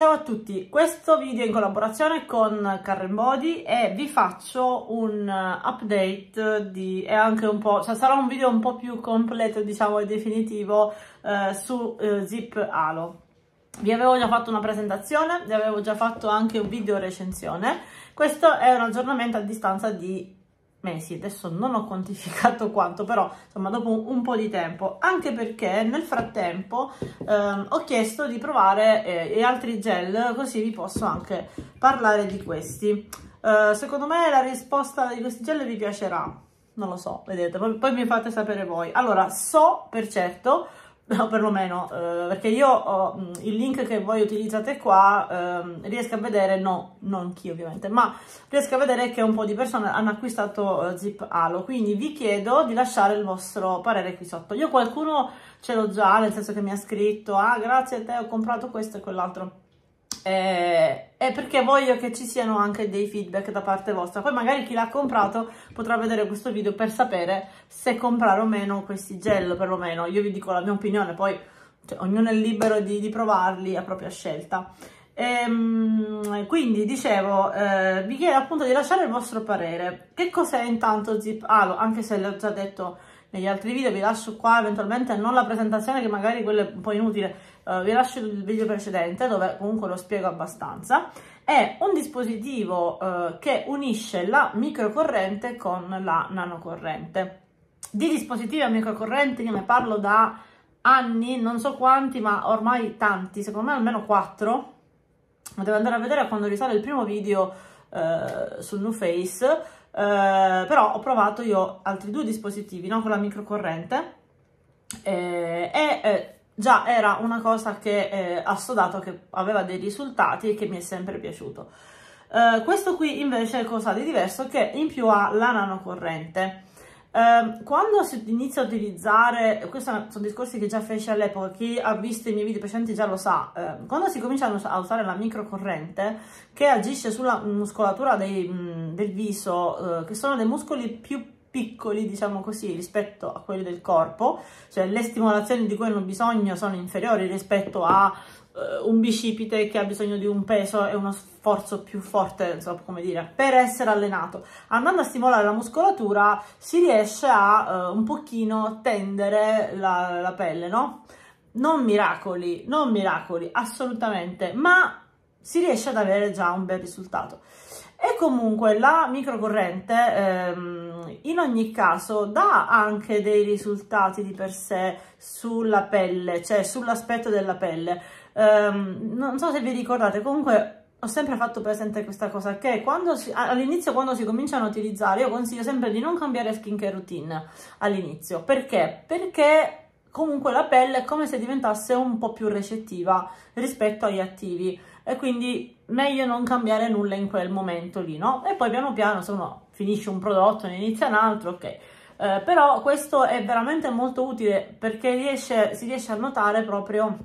Ciao a tutti, questo video è in collaborazione con Carren Body e vi faccio un eh, update di, e anche un po', cioè sarà un video un po' più completo diciamo e definitivo eh, su eh, Zip Halo. Vi avevo già fatto una presentazione, vi avevo già fatto anche un video recensione, questo è un aggiornamento a distanza di mesi, adesso non ho quantificato quanto, però insomma dopo un, un po' di tempo, anche perché nel frattempo ehm, ho chiesto di provare eh, altri gel, così vi posso anche parlare di questi. Eh, secondo me la risposta di questi gel vi piacerà, non lo so, vedete, poi, poi mi fate sapere voi. Allora, so per certo o perlomeno eh, perché io ho mm, il link che voi utilizzate qua eh, riesco a vedere no non chi ovviamente ma riesco a vedere che un po' di persone hanno acquistato eh, zip halo quindi vi chiedo di lasciare il vostro parere qui sotto io qualcuno ce l'ho già nel senso che mi ha scritto ah grazie a te ho comprato questo e quell'altro eh, è perché voglio che ci siano anche dei feedback da parte vostra. Poi magari chi l'ha comprato potrà vedere questo video per sapere se comprare o meno questi gel, perlomeno. Io vi dico la mia opinione, poi cioè, ognuno è libero di, di provarli a propria scelta. Ehm, quindi dicevo, eh, vi chiedo appunto di lasciare il vostro parere. Che cos'è intanto Zip Halo? anche se l'ho già detto negli altri video, vi lascio qua eventualmente, non la presentazione che magari quella è un po' inutile, eh, vi lascio il video precedente dove comunque lo spiego abbastanza, è un dispositivo eh, che unisce la microcorrente con la nanocorrente. Di dispositivi a microcorrente io ne parlo da anni, non so quanti, ma ormai tanti, secondo me almeno 4, ma devo andare a vedere quando risale il primo video eh, sul New Face eh, però ho provato io altri due dispositivi no? con la microcorrente eh, e eh, già era una cosa che eh, assodato che aveva dei risultati e che mi è sempre piaciuto. Eh, questo qui invece cosa di diverso? Che in più ha la nanocorrente Ehm, quando si inizia a utilizzare, questi sono discorsi che già feci all'epoca, chi ha visto i miei video precedenti già lo sa, eh, quando si comincia a usare la microcorrente che agisce sulla muscolatura dei, mhmm, del viso, eh, che sono dei muscoli più piccoli, diciamo così, rispetto a quelli del corpo, cioè le stimolazioni di cui hanno bisogno sono inferiori rispetto a eh, un bicipite che ha bisogno di un peso e uno sforzo più forte, insomma, come dire, per essere allenato. Andando a stimolare la muscolatura si riesce a eh, un pochino tendere la, la pelle, no? Non miracoli, non miracoli, assolutamente, ma si riesce ad avere già un bel risultato. E comunque la microcorrente ehm, in ogni caso dà anche dei risultati di per sé sulla pelle, cioè sull'aspetto della pelle. Um, non so se vi ricordate, comunque ho sempre fatto presente questa cosa che all'inizio quando si cominciano a utilizzare io consiglio sempre di non cambiare skincare routine all'inizio. Perché? Perché comunque la pelle è come se diventasse un po' più recettiva rispetto agli attivi e quindi meglio non cambiare nulla in quel momento lì, no? E poi piano piano, se uno finisce un prodotto, ne inizia un altro, ok. Eh, però questo è veramente molto utile perché riesce, si riesce a notare proprio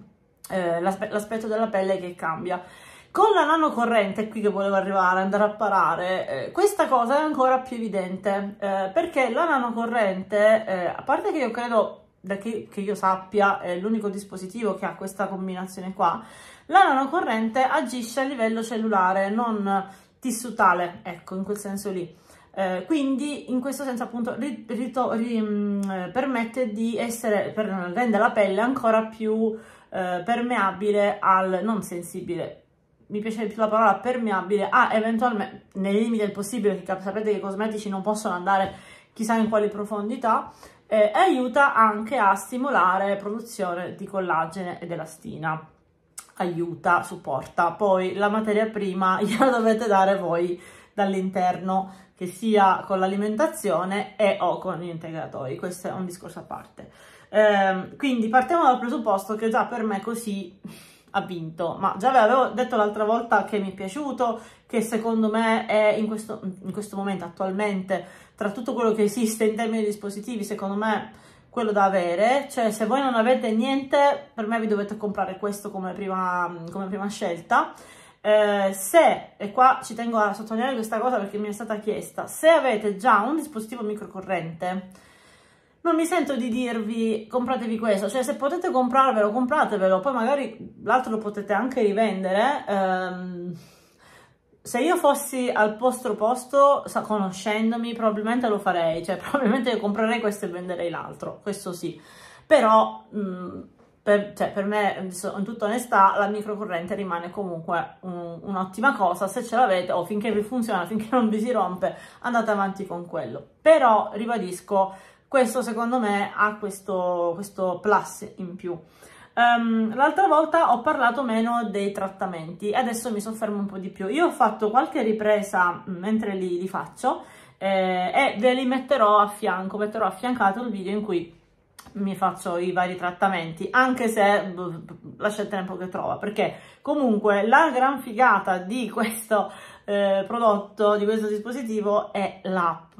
eh, l'aspetto della pelle che cambia. Con la nanocorrente, qui che volevo arrivare, andare a parare, eh, questa cosa è ancora più evidente eh, perché la nanocorrente, eh, a parte che io credo, da che, che io sappia, è l'unico dispositivo che ha questa combinazione qua, la nanocorrente agisce a livello cellulare, non tissutale, ecco, in quel senso lì. Eh, quindi in questo senso appunto ri, ri, mh, mm, permette di essere, per, rende la pelle ancora più eh, permeabile al, non sensibile, mi piace più la parola permeabile, a eventualmente, nei limiti del possibile, perché sapete che i cosmetici non possono andare chissà in quali profondità, eh, aiuta anche a stimolare la produzione di collagene ed elastina aiuta, supporta. Poi la materia prima gliela dovete dare voi dall'interno, che sia con l'alimentazione e o con gli integratori. Questo è un discorso a parte. Eh, quindi partiamo dal presupposto che già per me così ha vinto, ma già vi avevo detto l'altra volta che mi è piaciuto, che secondo me è in questo, in questo momento attualmente, tra tutto quello che esiste in termini di dispositivi, secondo me quello da avere, cioè se voi non avete niente, per me vi dovete comprare questo come prima, come prima scelta. Eh, se, e qua ci tengo a sottolineare questa cosa perché mi è stata chiesta, se avete già un dispositivo microcorrente, non mi sento di dirvi compratevi questo, cioè se potete comprarvelo, compratevelo, poi magari l'altro lo potete anche rivendere. Ehm, se io fossi al vostro posto, conoscendomi, probabilmente lo farei, cioè probabilmente comprerei questo e venderei l'altro, questo sì. Però, mh, mm, per, cioè, per, me, in tutta onestà, la microcorrente rimane comunque un'ottima un cosa, se ce l'avete o finché vi funziona, finché non vi si rompe, andate avanti con quello. Però, ribadisco, questo secondo me ha questo, questo plus in più. Um, l'altra volta ho parlato meno dei trattamenti, adesso mi soffermo un po' di più. Io ho fatto qualche ripresa mm, mentre li, li faccio eh, e ve li metterò a fianco, metterò affiancato il video in cui mi faccio i vari trattamenti, anche se lascia il tempo che trova, perché comunque la gran figata di questo eh, prodotto, di questo dispositivo è l'app.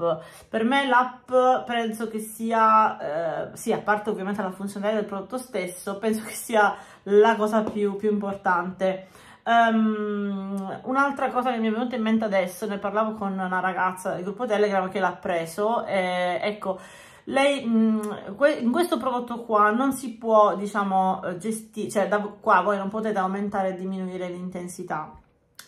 Per me l'app penso che sia, eh, sì, a parte ovviamente la funzionalità del prodotto stesso, penso che sia la cosa più, più importante. Um, un'altra cosa che mi è venuta in mente adesso, ne parlavo con una ragazza del gruppo Telegram che l'ha preso, eh, ecco, lei, mm, in questo prodotto qua non si può, diciamo, eh, gestire, cioè da qua voi non potete aumentare e diminuire l'intensità.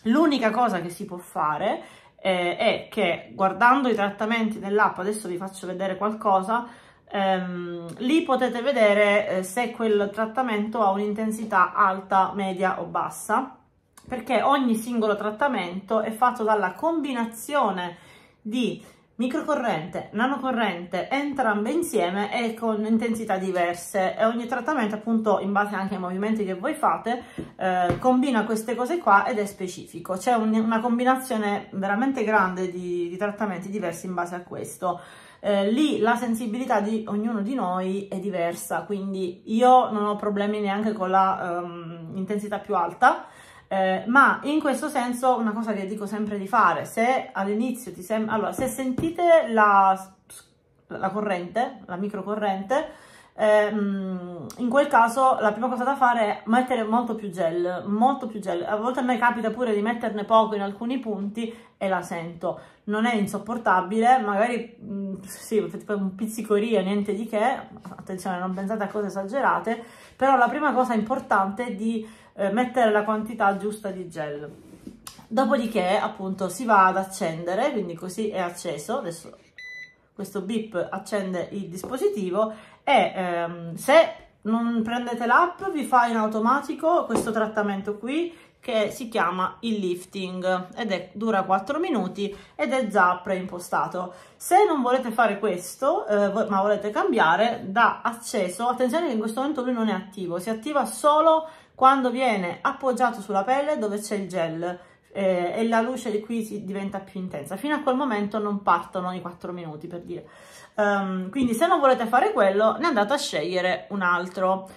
L'unica cosa che si può fare eh, è che guardando i trattamenti nell'app, adesso vi faccio vedere qualcosa, ehm, lì potete vedere eh, se quel trattamento ha un'intensità alta, media o bassa, perché ogni singolo trattamento è fatto dalla combinazione di microcorrente, nanocorrente, entrambe insieme e con intensità diverse e ogni trattamento appunto in base anche ai movimenti che voi fate eh, combina queste cose qua ed è specifico, c'è un, una combinazione veramente grande di, di, trattamenti diversi in base a questo. Eh, lì la sensibilità di ognuno di noi è diversa, quindi io non ho problemi neanche con l'intensità ehm, um, più alta, eh, ma in questo senso una cosa che dico sempre di fare, se all'inizio ti sembra, allora se sentite la, la corrente, la microcorrente, eh, in quel caso la prima cosa da fare è mettere molto più gel, molto più gel. A volte a me capita pure di metterne poco in alcuni punti e la sento. Non è insopportabile, magari mm, sì, un pizzicoria, niente di che, attenzione, non pensate a cose esagerate, però la prima cosa importante è di eh, mettere la quantità giusta di gel dopodiché appunto si va ad accendere quindi così è acceso adesso questo beep accende il dispositivo e ehm, se non prendete l'app vi fa in automatico questo trattamento qui che si chiama il lifting ed è, dura 4 minuti ed è già preimpostato. Se non volete fare questo, eh, ma volete cambiare da acceso, attenzione che in questo momento lui non è attivo, si attiva solo quando viene appoggiato sulla pelle dove c'è il gel eh, e la luce di qui si diventa più intensa. Fino a quel momento non partono i 4 minuti per dire. Um, quindi se non volete fare quello ne andate a scegliere un altro.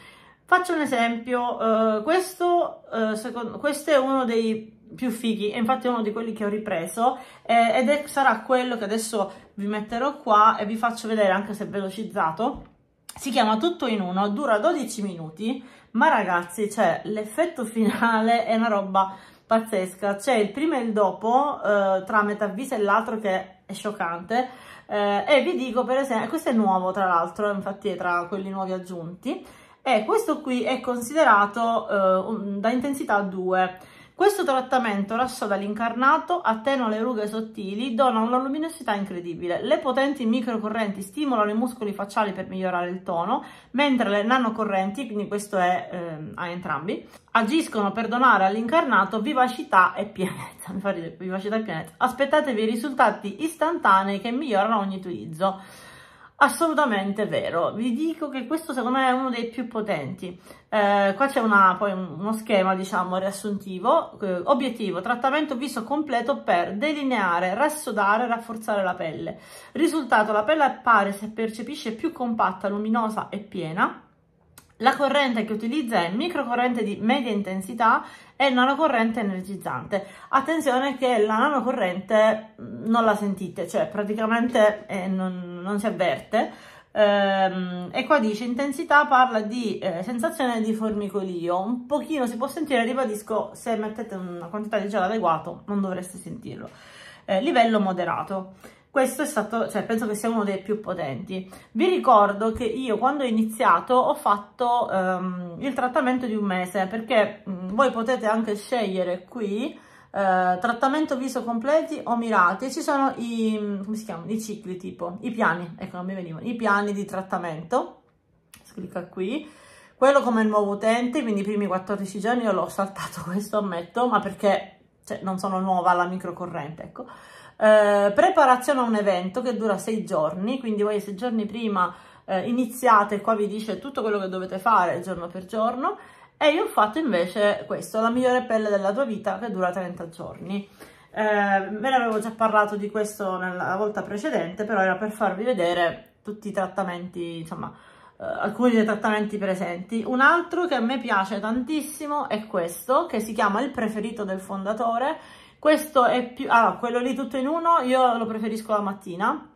Faccio un esempio, uh, questo, uh, eh, secondo, questo è uno dei più fighi, è infatti uno di quelli che ho ripreso eh, ed è, sarà quello che adesso vi metterò qua e vi faccio vedere anche se velocizzato si chiama tutto in uno, dura 12 minuti ma ragazzi, cioè, l'effetto finale è una roba pazzesca. C'è il prima e il dopo eh, tra viso e l'altro che è scioccante. Eh, e vi dico, per esempio, questo è nuovo tra l'altro, infatti è tra quelli nuovi aggiunti. E questo qui è considerato eh, da intensità 2 questo trattamento rassoda l'incarnato, attenua le rughe sottili, dona una luminosità incredibile. Le potenti microcorrenti stimolano i muscoli facciali per migliorare il tono, mentre le nanocorrenti, quindi questo è eh, a entrambi, agiscono per donare all'incarnato vivacità e pienezza. Mi fa ridere, vivacità e pienezza. Aspettatevi risultati istantanei che migliorano ogni utilizzo. Assolutamente vero, vi dico che questo secondo me è uno dei più potenti. Eh, qua c'è poi uno schema, diciamo, riassuntivo. Eh, obiettivo, trattamento viso completo per delineare, rassodare, e rafforzare la pelle. Risultato, la pelle appare si percepisce più compatta, luminosa e piena la corrente che utilizza è microcorrente di media intensità e nanocorrente energizzante. Attenzione che la nanocorrente mm, non la sentite, cioè praticamente eh, non, non, si avverte. Ehm, e qua dice intensità parla di eh, sensazione di formicolio un pochino si può sentire ribadisco se mettete una quantità di gel adeguato non dovreste sentirlo eh, livello moderato questo è stato, cioè penso che sia uno dei più potenti. Vi ricordo che io quando ho iniziato ho fatto um, il trattamento di un mese perché um, voi potete anche scegliere qui Uh, trattamento viso completi o mirati ci sono i, chiamano, i cicli tipo i piani ecco non mi venivano i piani di trattamento clicca qui quello come nuovo utente quindi i primi 14 giorni io l'ho saltato questo ammetto ma perché cioè, non sono nuova alla microcorrente ecco eh, preparazione a un evento che dura sei giorni, quindi voi sei giorni prima eh, iniziate, qua vi dice tutto quello che dovete fare giorno per giorno, e io ho fatto invece questo, la migliore pelle della tua vita che dura 30 giorni. Eh, ve ne avevo già parlato di questo nella volta precedente, però era per farvi vedere tutti i trattamenti, insomma, eh, alcuni dei trattamenti presenti. Un altro che a me piace tantissimo è questo, che si chiama Il preferito del fondatore, questo è più... Ah, quello lì tutto in uno io lo preferisco la mattina,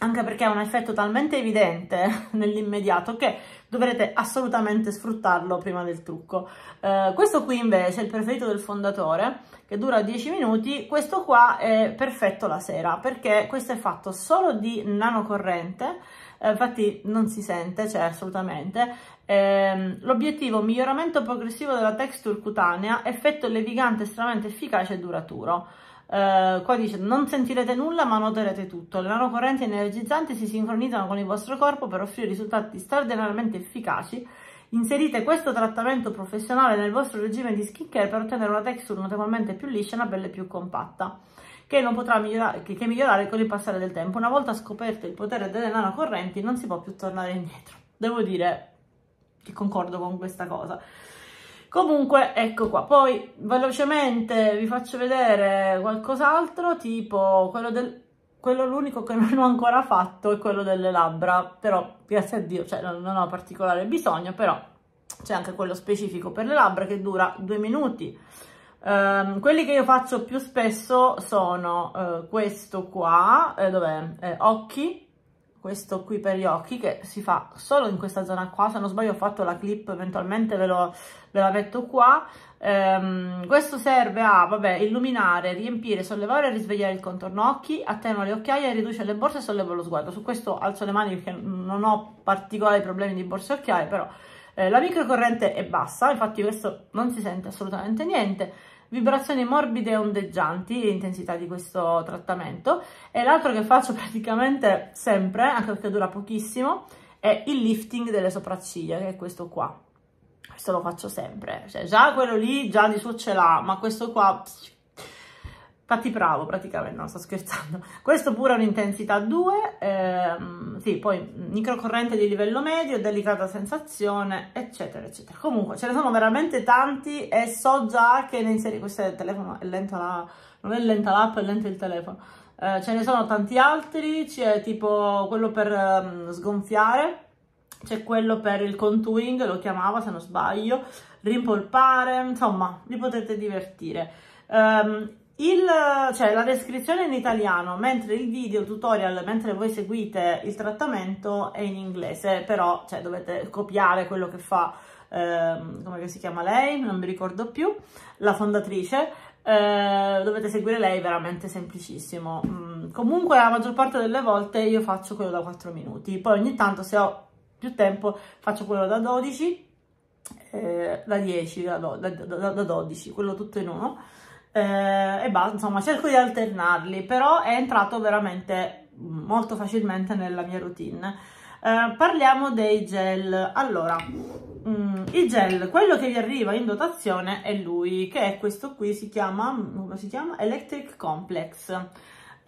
anche perché ha un effetto talmente evidente nell'immediato che dovrete assolutamente sfruttarlo prima del trucco. Eh, questo qui invece è il preferito del fondatore, che dura 10 minuti. Questo qua è perfetto la sera, perché questo è fatto solo di nanocorrente, eh, infatti non si sente, cioè assolutamente, Ehm, l'obiettivo miglioramento progressivo della texture cutanea, effetto levigante estremamente efficace e duraturo. Uh, qua dice non sentirete nulla ma noterete tutto le nanocorrenti energizzanti si sincronizzano con il vostro corpo per offrire risultati straordinariamente efficaci inserite questo trattamento professionale nel vostro regime di skincare per ottenere una texture notevolmente più liscia e una pelle più compatta che non potrà migliorare, che, che migliorare con il passare del tempo una volta scoperto il potere delle nanocorrenti non si può più tornare indietro devo dire che concordo con questa cosa. Comunque, ecco qua. Poi, velocemente, vi faccio vedere qualcos'altro, tipo quello del... Quello l'unico che non ho ancora fatto è quello delle labbra, però grazie a Dio, cioè non, non ho particolare bisogno, però c'è anche quello specifico per le labbra che dura due minuti. Um, quelli che io faccio più spesso sono uh, questo qua, eh, dov'è? Eh, occhi, questo qui per gli occhi che si fa solo in questa zona qua se non sbaglio ho fatto la clip eventualmente ve, lo, ve la metto qua ehm, questo serve a vabbè, illuminare, riempire, sollevare e risvegliare il contorno occhi attenua le occhiaie, riduce le borse e sollevo lo sguardo su questo alzo le mani perché non ho particolari problemi di borse occhiaie però eh, la microcorrente è bassa infatti questo non si sente assolutamente niente vibrazioni morbide e ondeggianti, l'intensità di questo trattamento. E l'altro che faccio praticamente sempre, anche perché dura pochissimo, è il lifting delle sopracciglia, che è questo qua. Questo lo faccio sempre, cioè già quello lì già di suo ce l'ha, ma questo qua Fatti bravo praticamente, non sto scherzando. Questo pure è un'intensità 2, ehm, sì, poi microcorrente di livello medio, delicata sensazione, eccetera, eccetera. Comunque ce ne sono veramente tanti e so già che ne inserire, questo è il telefono, è lenta la, non è lenta l'app, è lento il telefono. Eh, ce ne sono tanti altri, c'è tipo quello per um, sgonfiare, c'è quello per il contouring, lo chiamava se non sbaglio, rimpolpare, insomma, vi potete divertire. Um, il, cioè, la descrizione è in italiano, mentre il video tutorial, mentre voi seguite il trattamento, è in inglese, però cioè, dovete copiare quello che fa, ehm, come si chiama lei, non mi ricordo più, la fondatrice, eh, dovete seguire lei, veramente semplicissimo. Mm, comunque la maggior parte delle volte io faccio quello da 4 minuti, poi ogni tanto se ho più tempo faccio quello da 12, eh, da 10, da, da, da, da 12, quello tutto in uno eh, e basta, insomma cerco di alternarli, però è entrato veramente molto facilmente nella mia routine. Eh, parliamo dei gel, allora, mm, i gel, quello che vi arriva in dotazione è lui, che è questo qui, si chiama, come si chiama? Electric Complex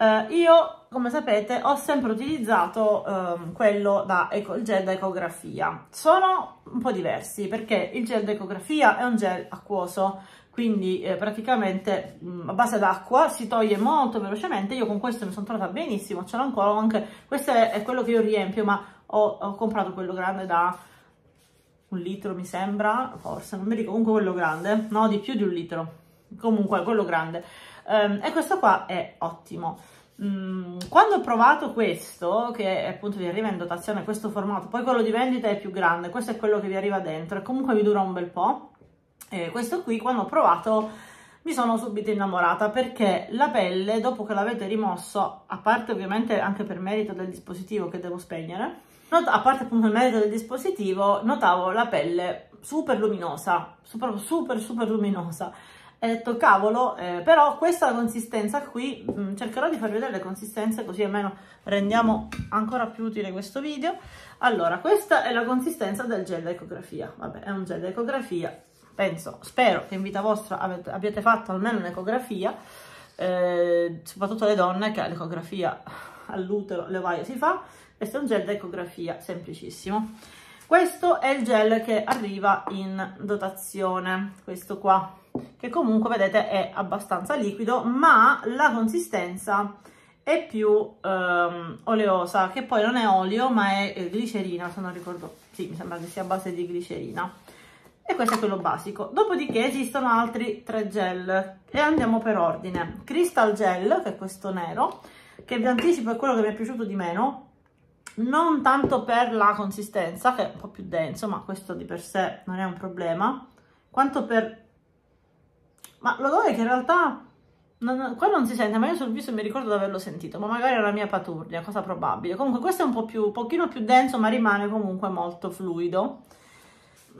Uh, io, come sapete, ho sempre utilizzato um, quello da eco, il gel da ecografia. Sono un po' diversi perché il gel da ecografia è un gel acquoso, quindi eh, praticamente mh, mm, a base d'acqua si toglie molto velocemente. Io con questo mi sono trovata benissimo, ce l'ho ancora, anche, questo è, è, quello che io riempio, ma ho, ho comprato quello grande da un litro mi sembra, forse, non mi ricordo, comunque quello grande, no, di più di un litro, comunque quello grande Um, e questo qua è ottimo. Mm, quando ho provato questo, che appunto vi arriva in dotazione questo formato, poi quello di vendita è più grande, questo è quello che vi arriva dentro, e comunque vi dura un bel po'. Eh, questo qui, quando ho provato, mi sono subito innamorata perché la pelle, dopo che l'avete rimosso, a parte ovviamente anche per merito del dispositivo che devo spegnere, a parte appunto il merito del dispositivo, notavo la pelle super luminosa, super super, super luminosa e ho detto cavolo eh, però questa è la consistenza qui mh, mm, cercherò di farvi vedere le consistenze così almeno rendiamo ancora più utile questo video allora questa è la consistenza del gel da ecografia vabbè è un gel da ecografia penso spero che in vita vostra avete, abbiate fatto almeno un'ecografia eh, soprattutto le donne che l'ecografia all'utero le ovaie si fa questo è un gel da ecografia semplicissimo questo è il gel che arriva in dotazione questo qua che comunque vedete è abbastanza liquido ma la consistenza è più ehm, oleosa che poi non è olio ma è, è eh, glicerina se non ricordo sì mi sembra che sia a base di glicerina e questo è quello basico dopodiché esistono altri tre gel e andiamo per ordine crystal gel che è questo nero che vi anticipo è quello che mi è piaciuto di meno non tanto per la consistenza che è un po' più denso ma questo di per sé non è un problema quanto per ma l'odore che in realtà non, qua non si sente, ma io sul viso mi ricordo di averlo sentito, ma magari è la mia paturnia cosa probabile. Comunque questo è un po' più, pochino più denso, ma rimane comunque molto fluido.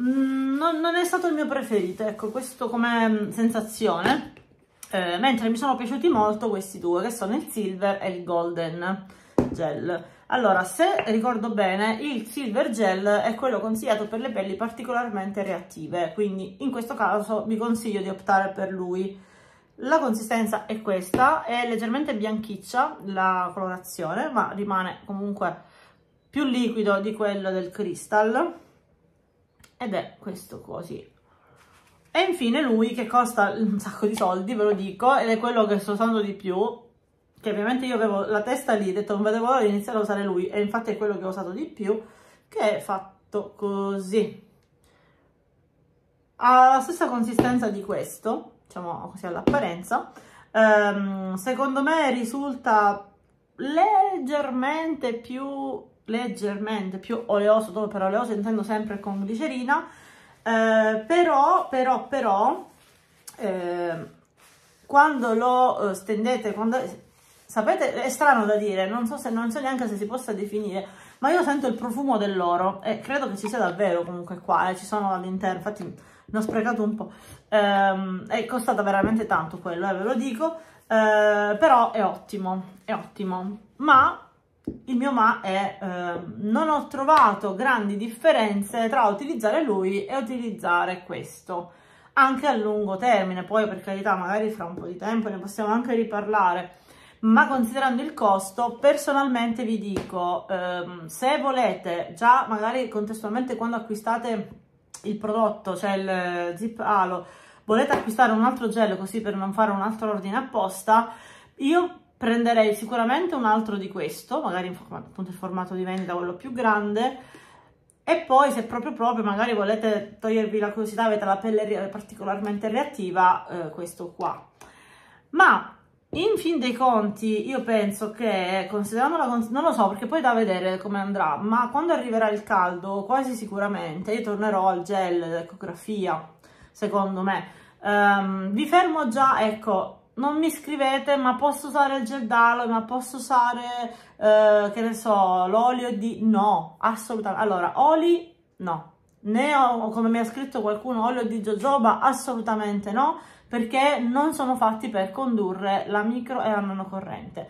Mm, non, non, è stato il mio preferito, ecco, questo come mm, sensazione. Eh, mentre mi sono piaciuti molto questi due, che sono il silver e il golden. Gel. Allora, se ricordo bene, il Silver Gel è quello consigliato per le pelli particolarmente reattive, quindi in questo caso vi consiglio di optare per lui. La consistenza è questa, è leggermente bianchiccia la colorazione, ma rimane comunque più liquido di quello del Crystal. Ed è questo così. E infine lui, che costa un sacco di soldi, ve lo dico, ed è quello che sto usando di più, che ovviamente io avevo la testa lì, ho detto non vedevo l'ora di iniziare a usare lui, e infatti è quello che ho usato di più, che è fatto così. Ha la stessa consistenza di questo, diciamo così all'apparenza, um, secondo me risulta leggermente più, leggermente più oleoso, dove per oleoso intendo sempre con glicerina, eh, però, però, però, eh, quando lo eh, stendete, quando Sapete, è strano da dire, non so, se, non so neanche se si possa definire, ma io sento il profumo dell'oro e credo che ci sia davvero comunque qua, eh, ci sono all'interno, infatti ne ho sprecato un po', ehm, è costata veramente tanto quello, eh, ve lo dico, eh, però è ottimo, è ottimo, ma il mio ma è eh, non ho trovato grandi differenze tra utilizzare lui e utilizzare questo anche a lungo termine poi per carità magari fra un po' di tempo ne possiamo anche riparlare ma considerando il costo personalmente vi dico ehm, se volete già magari contestualmente quando acquistate il prodotto cioè il zip halo volete acquistare un altro gel così per non fare un altro ordine apposta io prenderei sicuramente un altro di questo magari in appunto il formato di vendita quello più grande e poi se proprio proprio magari volete togliervi la curiosità avete la pelle particolarmente reattiva eh, questo qua ma in fin dei conti io penso che considerando la cons non lo so perché poi da vedere come andrà ma quando arriverà il caldo quasi sicuramente io tornerò al gel ecografia secondo me um, vi fermo già ecco non mi scrivete ma posso usare il gel d'aloe ma posso usare eh, che ne so l'olio di no assolutamente allora oli no ne ho, come mi ha scritto qualcuno olio di jojoba assolutamente no perché non sono fatti per condurre la micro e la nanocorrente.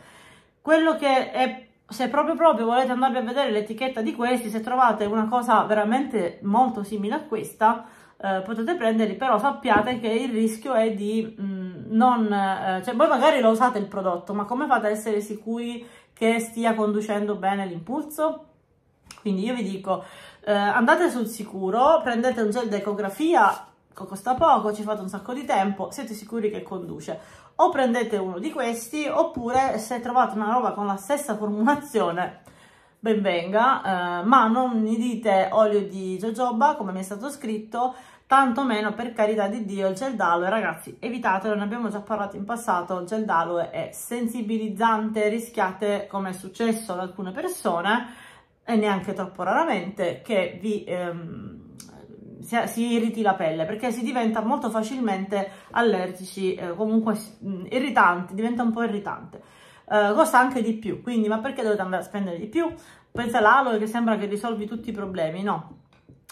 Quello che è se proprio proprio volete andarvi a vedere l'etichetta di questi, se trovate una cosa veramente molto simile a questa, eh, potete prenderli, però sappiate che il rischio è di mh, mm, non... Eh, cioè voi magari lo usate il prodotto, ma come fate ad essere sicuri che stia conducendo bene l'impulso? Quindi io vi dico, eh, andate sul sicuro, prendete un gel d'ecografia costa poco, ci fate un sacco di tempo, siete sicuri che conduce. O prendete uno di questi, oppure se trovate una roba con la stessa formulazione, ben venga, eh, ma non mi dite olio di jojoba, come mi è stato scritto, tanto meno per carità di Dio il gel d'aloe, ragazzi, evitatelo, ne abbiamo già parlato in passato, il gel d'aloe è sensibilizzante, rischiate, come è successo ad alcune persone, e neanche troppo raramente, che vi... Ehm, si, si, irriti la pelle perché si diventa molto facilmente allergici, eh, comunque mh, mm, irritanti, diventa un po' irritante. Eh, costa anche di più, quindi ma perché dovete andare a spendere di più? Pensa all'aloe che sembra che risolvi tutti i problemi, no.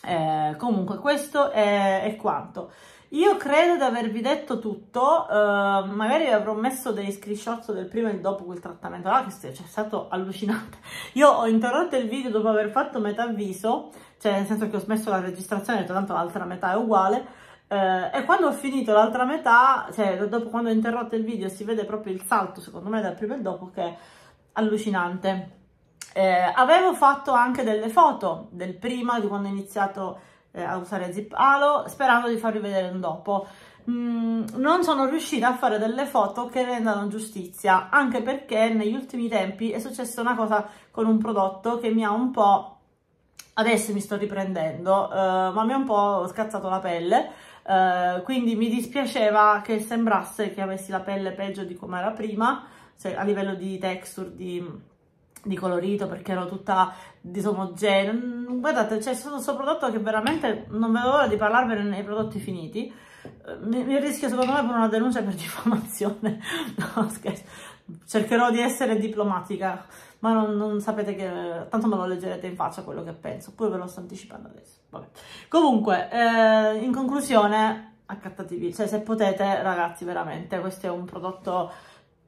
Eh, comunque questo è, è quanto. Io credo di avervi detto tutto, eh, magari vi avrò messo dei screenshot del prima e dopo quel trattamento ah, che è stato allucinante. Io ho interrotto il video dopo aver fatto metà viso, cioè nel senso che ho smesso la registrazione, tanto l'altra metà è uguale, eh, e quando ho finito l'altra metà, cioè dopo quando ho interrotto il video si vede proprio il salto secondo me dal prima e dopo che è allucinante. Eh, avevo fatto anche delle foto del prima, di quando ho iniziato eh, a usare Zip Halo, sperando di farvi vedere un dopo. Mm, non sono riuscita a fare delle foto che rendano giustizia, anche perché negli ultimi tempi è successa una cosa con un prodotto che mi ha un po' adesso mi sto riprendendo, uh, ma mi ha un po' scazzato la pelle, uh, quindi mi dispiaceva che sembrasse che avessi la pelle peggio di come era prima, cioè a livello di texture, di, di colorito, perché ero tutta disomogenea. Guardate, c'è cioè, stato questo prodotto che veramente non vedo l'ora di parlarvene nei prodotti finiti, eh, mi, rischio secondo me per una denuncia per diffamazione, no scherzo, cercherò di essere diplomatica ma non, non sapete che... tanto me lo leggerete in faccia quello che penso, oppure ve lo sto anticipando adesso. Vabbè. Comunque, eh, in conclusione, accattativi, cioè se potete ragazzi veramente, questo è un prodotto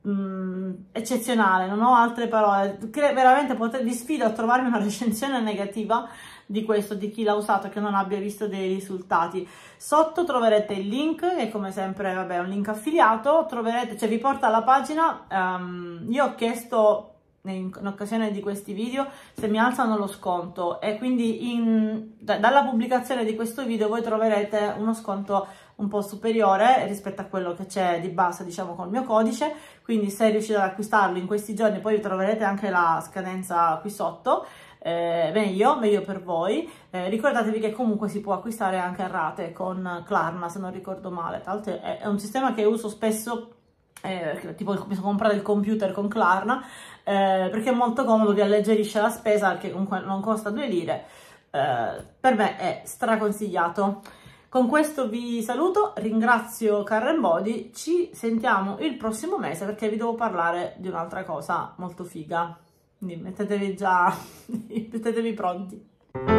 mh, mm, eccezionale, non ho altre parole, Cre veramente poter, vi sfido a trovarmi una recensione negativa di questo, di chi l'ha usato che non abbia visto dei risultati. Sotto troverete il link, che come sempre vabbè, è un link affiliato, troverete, cioè vi porta alla pagina, um, io ho chiesto in, in, occasione di questi video se mi alzano lo sconto e quindi in, da, dalla pubblicazione di questo video voi troverete uno sconto un po' superiore rispetto a quello che c'è di base diciamo col mio codice quindi se riuscite ad acquistarlo in questi giorni poi troverete anche la scadenza qui sotto eh, meglio, meglio per voi eh, ricordatevi che comunque si può acquistare anche a rate con Klarna se non ricordo male tra l'altro è, è un sistema che uso spesso eh, tipo mi sono comprata il computer con Klarna, eh, perché è molto comodo, vi alleggerisce la spesa, che comunque non costa 2 lire, eh, per me è straconsigliato. Con questo vi saluto, ringrazio Karen Body, ci sentiamo il prossimo mese perché vi devo parlare di un'altra cosa molto figa, quindi mettetevi già, mettetevi pronti.